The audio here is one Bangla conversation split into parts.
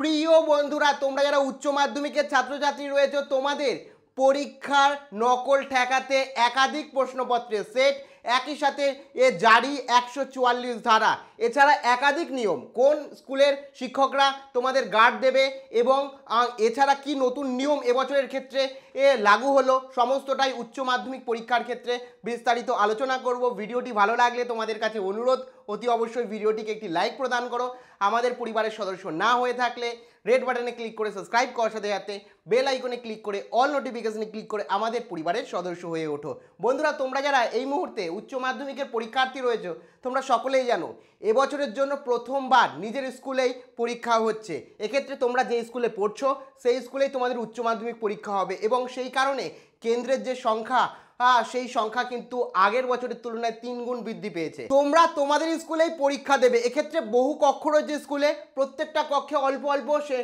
প্রিয় বন্ধুরা তোমরা যারা উচ্চ মাধ্যমিকের ছাত্রছাত্রী রয়েছে তোমাদের পরীক্ষার নকল ঠেকাতে একাধিক প্রশ্নপত্রের সেট একই সাথে এ জারি একশো চুয়াল্লিশ ধারা এছাড়া একাধিক নিয়ম কোন স্কুলের শিক্ষকরা তোমাদের গার্ড দেবে এবং এছাড়া কি নতুন নিয়ম এবছরের ক্ষেত্রে এ লাগু হলো সমস্তটাই উচ্চ মাধ্যমিক পরীক্ষার ক্ষেত্রে বিস্তারিত আলোচনা করব ভিডিওটি ভালো লাগলে তোমাদের কাছে অনুরোধ অতি অবশ্যই ভিডিওটিকে একটি লাইক প্রদান করো আমাদের পরিবারের সদস্য না হয়ে থাকলে রেড বাটনে ক্লিক করে সাবস্ক্রাইব করার সাথে সাথে বেল আইকনে ক্লিক করে অল নোটিফিকেশনে ক্লিক করে আমাদের পরিবারের সদস্য হয়ে ওঠো বন্ধুরা তোমরা যারা এই মুহূর্তে উচ্চ মাধ্যমিকের পরীক্ষার্থী রয়েছে তোমরা সকলেই জানো এবছরের জন্য প্রথমবার নিজের স্কুলেই পরীক্ষা হচ্ছে এক্ষেত্রে তোমরা যে স্কুলে পড়ছো সেই স্কুলেই তোমাদের উচ্চ মাধ্যমিক পরীক্ষা হবে এবং সেই কারণে কেন্দ্রের যে সংখ্যা সেই সংখ্যা কিন্তু আগের বছরের তুলনায় তিন গুণ বৃদ্ধি পেয়েছে তোমরা তোমাদের স্কুলেই পরীক্ষা দেবে এক্ষেত্রে বহু কক্ষ রয়েছে স্কুলে প্রত্যেকটা কক্ষে অল্প অল্প সে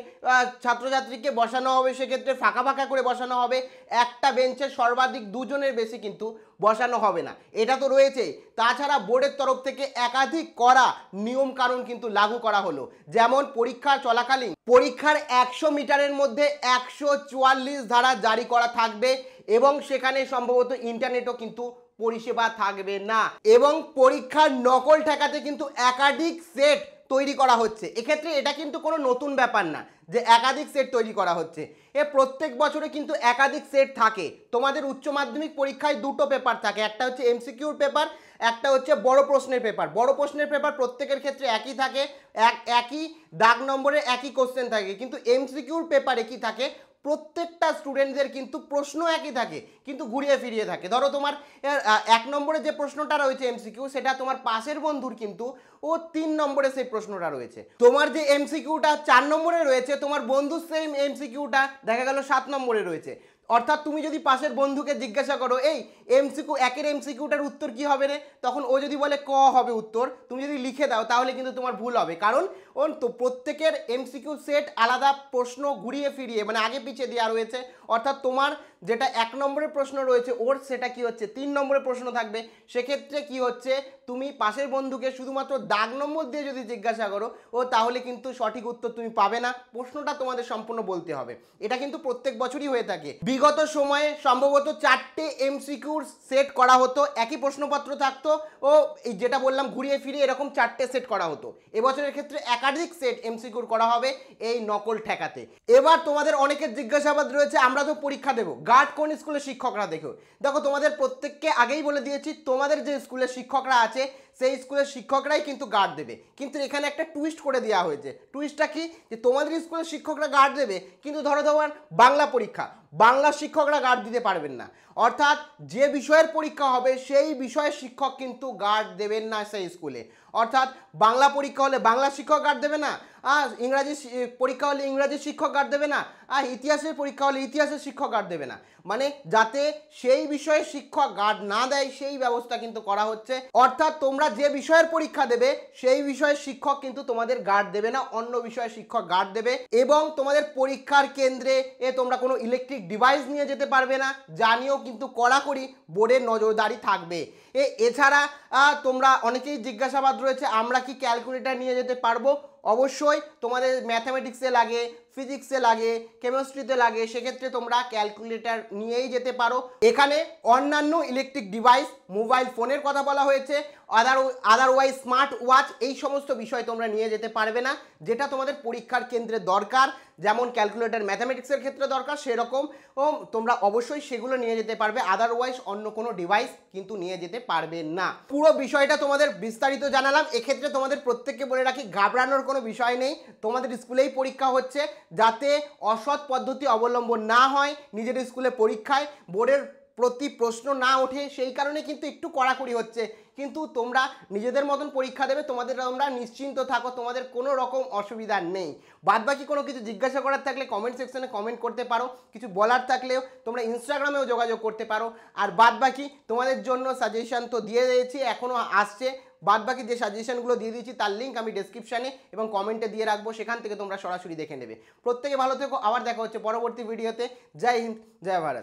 ছাত্রছাত্রীকে বসানো হবে সেক্ষেত্রে ফাঁকা ফাঁকা করে বসানো হবে একটা বেঞ্চে সর্বাধিক দুজনের বেশি কিন্তু বসানো হবে না এটা তো রয়েছে তাছাড়া বোর্ডের তরফ থেকে একাধিক করা নিয়ম কারণ কিন্তু লাগু করা হলো যেমন পরীক্ষা চলাকালীন পরীক্ষার একশো মিটারের মধ্যে একশো চুয়াল্লিশ ধারা জারি করা থাকবে এবং সেখানে সম্ভবত ইন্টারনেটও কিন্তু পরিষেবা থাকবে না এবং পরীক্ষার নকল ঠেকাতে কিন্তু একাধিক সেট তৈরি করা হচ্ছে এক্ষেত্রে এটা কিন্তু কোনো নতুন ব্যাপার না যে একাধিক সেট তৈরি করা হচ্ছে এ প্রত্যেক বছরে কিন্তু একাধিক সেট থাকে তোমাদের উচ্চ মাধ্যমিক পরীক্ষায় দুটো পেপার থাকে একটা হচ্ছে এমসিকিউর পেপার একটা হচ্ছে বড় প্রশ্নের পেপার বড় প্রশ্নের পেপার প্রত্যেকের ক্ষেত্রে একই থাকে এক একই দাগ নম্বরে একই কোশ্চেন থাকে কিন্তু এমসিকিউর পেপারে কি থাকে প্রত্যেকটা স্টুডেন্টদের কিন্তু প্রশ্ন একই থাকে কিন্তু ঘুরিয়ে ফিরিয়ে থাকে ধরো তোমার এক নম্বরে যে প্রশ্নটা রয়েছে এমসিকিউ সেটা তোমার পাশের বন্ধুর কিন্তু ও তিন নম্বরে সেই প্রশ্নটা রয়েছে তোমার যে এমসিকিউটা চার নম্বরে রয়েছে তোমার বন্ধুর সেম এমসিকিউটা দেখা গেল সাত নম্বরে রয়েছে অর্থাৎ তুমি যদি পাশের বন্ধুকে জিজ্ঞাসা করো এই এমসিকিউ একের এমসিকিউটার উত্তর কি হবে রে তখন ও যদি বলে ক হবে উত্তর তুমি যদি লিখে দাও তাহলে কিন্তু তোমার ভুল হবে কারণ ওন তো প্রত্যেকের এমসিকিউ সেট আলাদা প্রশ্ন ঘুরিয়ে ফিরিয়ে মানে আগে পিছিয়ে দেওয়া রয়েছে অর্থাৎ তোমার যেটা এক নম্বরের প্রশ্ন রয়েছে ওর সেটা কি হচ্ছে তিন নম্বরের প্রশ্ন থাকবে সেক্ষেত্রে কি হচ্ছে তুমি পাশের বন্ধুকে শুধুমাত্র দাগ নম্বর দিয়ে যদি জিজ্ঞাসা করো ও তাহলে কিন্তু সঠিক উত্তর তুমি পাবে না প্রশ্নটা তোমাদের সম্পূর্ণ বলতে হবে এটা কিন্তু প্রত্যেক বছরই হয়ে থাকে বিগত সময়ে সম্ভবত চারটে এমসিকিউর সেট করা হতো একই প্রশ্নপত্র থাকতো ও এই যেটা বললাম ঘুরিয়ে ফিরিয়ে এরকম চারটে সেট করা হতো এবছরের ক্ষেত্রে একাধিক সেট এমসিকিউর করা হবে এই নকল ঠেকাতে এবার তোমাদের অনেকের জিজ্ঞাসাবাদ রয়েছে আমরা তো পরীক্ষা দেবো গার্ড কোন স্কুলের শিক্ষকরা দেখো দেখো তোমাদের প্রত্যেককে আগেই বলে দিয়েছি তোমাদের যে স্কুলের শিক্ষকরা আছে সেই স্কুলের শিক্ষকরাই কিন্তু গার্ড দেবে কিন্তু এখানে একটা টুইস্ট করে দেওয়া হয়েছে টুইস্টটা কি যে তোমাদের স্কুলের শিক্ষকরা গার্ড দেবে কিন্তু ধরো ধরুন বাংলা পরীক্ষা বাংলা শিক্ষকরা গার্ড দিতে পারবেন না অর্থাৎ যে বিষয়ের পরীক্ষা হবে সেই বিষয়ের শিক্ষক কিন্তু গার্ড দেবেন না সেই স্কুলে অর্থাৎ বাংলা পরীক্ষা হলে বাংলা শিক্ষক গার্ড দেবে না আর ইংরাজি পরীক্ষা হলে ইংরাজি শিক্ষক গার্ড দেবে না আর ইতিহাসের পরীক্ষা হলে ইতিহাসের শিক্ষক গার্ড দেবে না মানে যাতে সেই বিষয়ে শিক্ষক গার্ড না দেয় সেই ব্যবস্থা কিন্তু করা হচ্ছে অর্থাৎ তোমরা তোমরা যে বিষয়ের পরীক্ষা দেবে সেই বিষয়ে শিক্ষক কিন্তু তোমাদের গার্ড দেবে না অন্য বিষয়ে শিক্ষক গার্ড দেবে এবং তোমাদের পরীক্ষার কেন্দ্রে এ তোমরা কোনো ইলেকট্রিক ডিভাইস নিয়ে যেতে পারবে না নিয়েও কিন্তু কড়াকড়ি বোর্ডের নজরদারি থাকবে এ এছাড়া তোমরা অনেকেই জিজ্ঞাসাবাদ রয়েছে আমরা কি ক্যালকুলেটার নিয়ে যেতে পারবো অবশ্যই তোমাদের ম্যাথামেটিক্সে লাগে ফিজিক্সে লাগে কেমিস্ট্রিতে লাগে সেক্ষেত্রে তোমরা ক্যালকুলেটার নিয়েই যেতে পারো এখানে অন্যান্য ইলেকট্রিক ডিভাইস মোবাইল ফোনের কথা বলা হয়েছে আদার আদারওয়াইজ স্মার্ট ওয়াচ এই সমস্ত বিষয় তোমরা নিয়ে যেতে পারবে না যেটা তোমাদের পরীক্ষার কেন্দ্রে দরকার যেমন ক্যালকুলেটার ম্যাথামেটিক্সের ক্ষেত্রে দরকার সেরকম তোমরা অবশ্যই সেগুলো নিয়ে যেতে পারবে আদারওয়াইজ অন্য কোনো ডিভাইস কিন্তু নিয়ে যেতে পারবে না পুরো বিষয়টা তোমাদের বিস্তারিত জানালাম এক্ষেত্রে তোমাদের প্রত্যেককে বলে রাখি ঘাবড়ানোর কোনো বিষয় নেই তোমাদের স্কুলেই পরীক্ষা হচ্ছে যাতে অসৎ পদ্ধতি অবলম্বন না হয় নিজের স্কুলে পরীক্ষায় বোর্ডের প্রতি প্রশ্ন না ওঠে সেই কারণে কিন্তু একটু কড়াকড়ি হচ্ছে কিন্তু তোমরা নিজেদের মতন পরীক্ষা দেবে তোমাদের তোমরা নিশ্চিন্ত থাকো তোমাদের কোনো রকম অসুবিধা নেই বাদ বাকি কোনো কিছু জিজ্ঞাসা করার থাকলে কমেন্ট সেকশনে কমেন্ট করতে পারো কিছু বলার থাকলেও তোমরা ইনস্টাগ্রামেও যোগাযোগ করতে পারো আর বাদ বাকি তোমাদের জন্য সাজেশান তো দিয়ে দিয়েছি এখনও আসছে বাদ বাকি যে সাজেশনগুলো দিয়ে দিয়েছি তার লিঙ্ক আমি ডেসক্রিপশানে এবং কমেন্টে দিয়ে রাখবো সেখান থেকে তোমরা সরাসরি দেখে নেবে প্রত্যেকে ভালো থেকো আবার দেখা হচ্ছে পরবর্তী ভিডিওতে জয় হিন্দ জয় ভারত